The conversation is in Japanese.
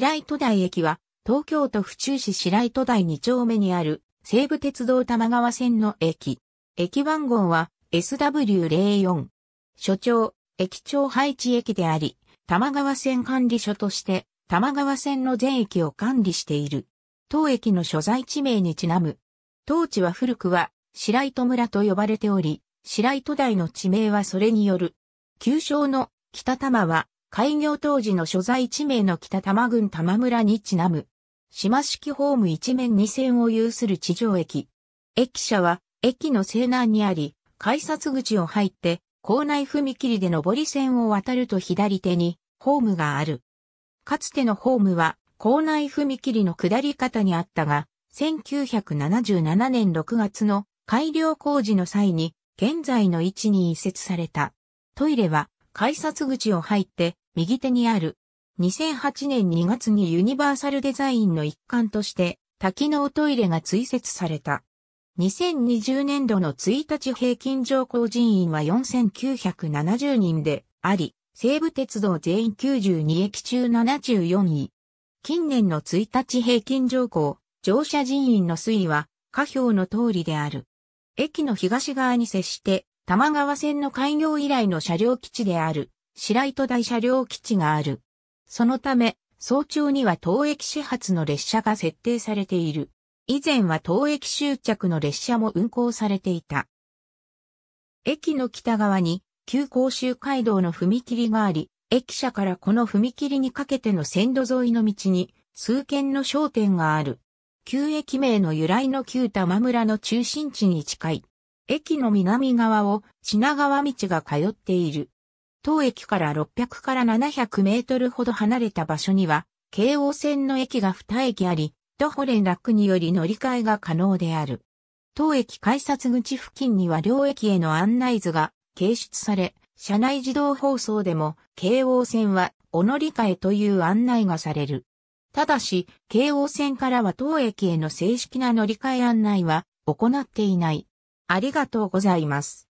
白糸台駅は、東京都府中市白糸台2丁目にある、西武鉄道玉川線の駅。駅番号は SW04。所長、駅長配置駅であり、玉川線管理所として、玉川線の全駅を管理している。当駅の所在地名にちなむ。当地は古くは、白糸村と呼ばれており、白糸台の地名はそれによる。旧称の北玉は、開業当時の所在地名の北多摩郡多摩村にちなむ。島式ホーム一面二線を有する地上駅。駅舎は駅の西南にあり、改札口を入って構内踏切で上り線を渡ると左手にホームがある。かつてのホームは構内踏切の下り方にあったが、1977年6月の改良工事の際に現在の位置に移設された。トイレは改札口を入って右手にある。2008年2月にユニバーサルデザインの一環として多機能トイレが追設された。2020年度の1日平均乗降人員は4970人であり、西武鉄道全員92駅中74位。近年の1日平均乗降、乗車人員の推移は下表の通りである。駅の東側に接して、玉川線の開業以来の車両基地である、白糸台車両基地がある。そのため、早朝には当駅始発の列車が設定されている。以前は当駅終着の列車も運行されていた。駅の北側に旧甲州街道の踏切があり、駅舎からこの踏切にかけての線路沿いの道に数軒の商店がある。旧駅名の由来の旧玉村の中心地に近い。駅の南側を品川道が通っている。当駅から600から700メートルほど離れた場所には、京王線の駅が2駅あり、徒歩連絡により乗り換えが可能である。当駅改札口付近には両駅への案内図が掲出され、車内自動放送でも京王線はお乗り換えという案内がされる。ただし、京王線からは当駅への正式な乗り換え案内は行っていない。ありがとうございます。